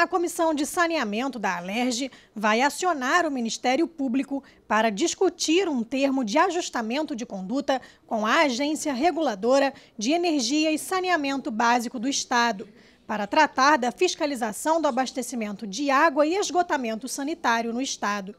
A Comissão de Saneamento da Alerj vai acionar o Ministério Público para discutir um termo de ajustamento de conduta com a Agência Reguladora de Energia e Saneamento Básico do Estado, para tratar da fiscalização do abastecimento de água e esgotamento sanitário no Estado.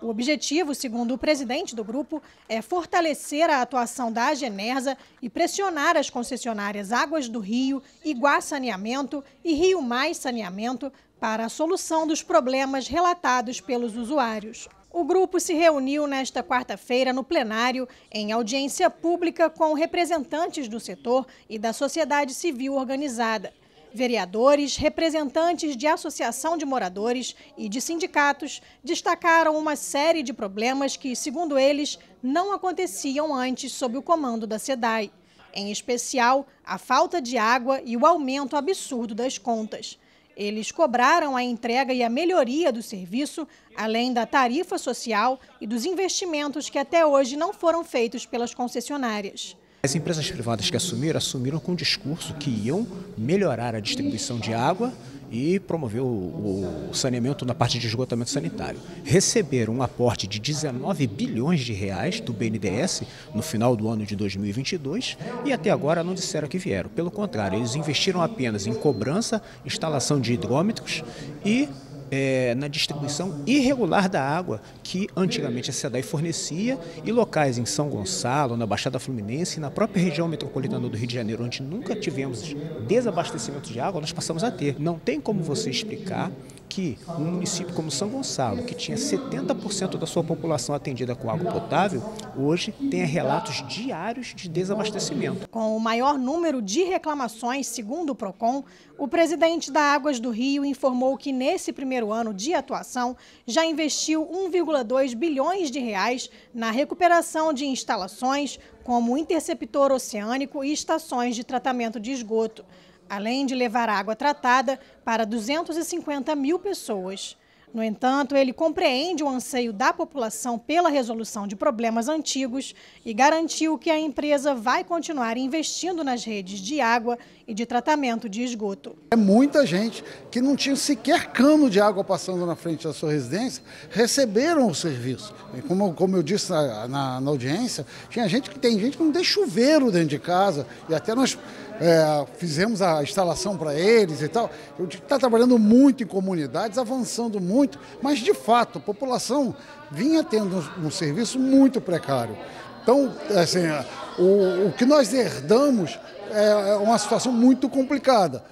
O objetivo, segundo o presidente do grupo, é fortalecer a atuação da Agenersa e pressionar as concessionárias Águas do Rio, Iguá Saneamento e Rio Mais Saneamento para a solução dos problemas relatados pelos usuários. O grupo se reuniu nesta quarta-feira no plenário, em audiência pública com representantes do setor e da sociedade civil organizada. Vereadores, representantes de associação de moradores e de sindicatos destacaram uma série de problemas que, segundo eles, não aconteciam antes sob o comando da SEDAI. Em especial, a falta de água e o aumento absurdo das contas. Eles cobraram a entrega e a melhoria do serviço, além da tarifa social e dos investimentos que até hoje não foram feitos pelas concessionárias. As empresas privadas que assumiram, assumiram com o discurso que iam melhorar a distribuição de água e promover o, saneamento na parte de esgotamento sanitário. Receberam um aporte de 19 bilhões de reais do BNDES no final do ano de 2022 e até agora não disseram que vieram. Pelo contrário, eles investiram apenas em cobrança, instalação de hidrômetros e é, na distribuição irregular da água que antigamente a SEDAI fornecia e locais em São Gonçalo, na Baixada Fluminense e na própria região metropolitana do Rio de Janeiro, onde nunca tivemos desabastecimento de água, nós passamos a ter. Não tem como você explicar que um município como São Gonçalo, que tinha 70% da sua população atendida com água potável, hoje tenha relatos diários de desabastecimento. Com o maior número de reclamações, segundo o PROCON, o presidente da Águas do Rio informou que nesse primeiro ano de atuação já investiu 1,2 bilhões de reais na recuperação de instalações como interceptor oceânico e estações de tratamento de esgoto além de levar água tratada para 250 mil pessoas. No entanto, ele compreende o anseio da população pela resolução de problemas antigos e garantiu que a empresa vai continuar investindo nas redes de água e de tratamento de esgoto. É muita gente que não tinha sequer cano de água passando na frente da sua residência, receberam o serviço. Como, como eu disse na, na, na audiência, tinha gente que tem gente que não tem chuveiro dentro de casa e até nós é, fizemos a instalação para eles e tal. Está trabalhando muito em comunidades, avançando muito, mas de fato a população vinha tendo um, um serviço muito precário. Então, assim, o, o que nós herdamos é, é uma situação muito complicada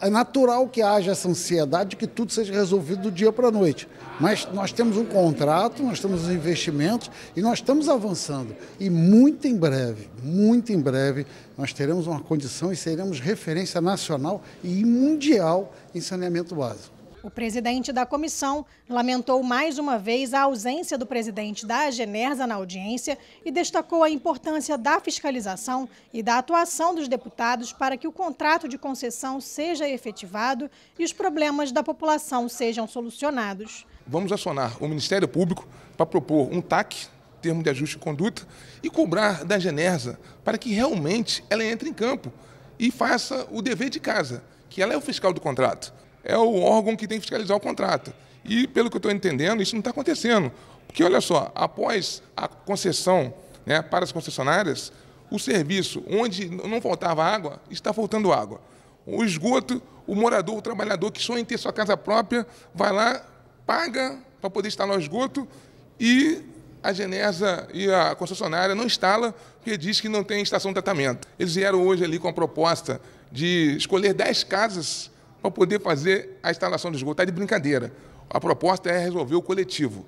é natural que haja essa ansiedade que tudo seja resolvido do dia para a noite. Mas nós temos um contrato, nós temos os investimentos e nós estamos avançando. E muito em breve, muito em breve, nós teremos uma condição e seremos referência nacional e mundial em saneamento básico. O presidente da comissão lamentou mais uma vez a ausência do presidente da Agenerza na audiência e destacou a importância da fiscalização e da atuação dos deputados para que o contrato de concessão seja efetivado e os problemas da população sejam solucionados. Vamos acionar o Ministério Público para propor um TAC, termo de ajuste de conduta, e cobrar da Genersa para que realmente ela entre em campo e faça o dever de casa, que ela é o fiscal do contrato é o órgão que tem que fiscalizar o contrato. E, pelo que eu estou entendendo, isso não está acontecendo. Porque, olha só, após a concessão né, para as concessionárias, o serviço onde não faltava água, está faltando água. O esgoto, o morador, o trabalhador que sonha em ter sua casa própria, vai lá, paga para poder instalar o esgoto e a Genesa e a concessionária não instala porque diz que não tem estação de tratamento. Eles vieram hoje ali com a proposta de escolher 10 casas para poder fazer a instalação do esgoto. Está de brincadeira. A proposta é resolver o coletivo.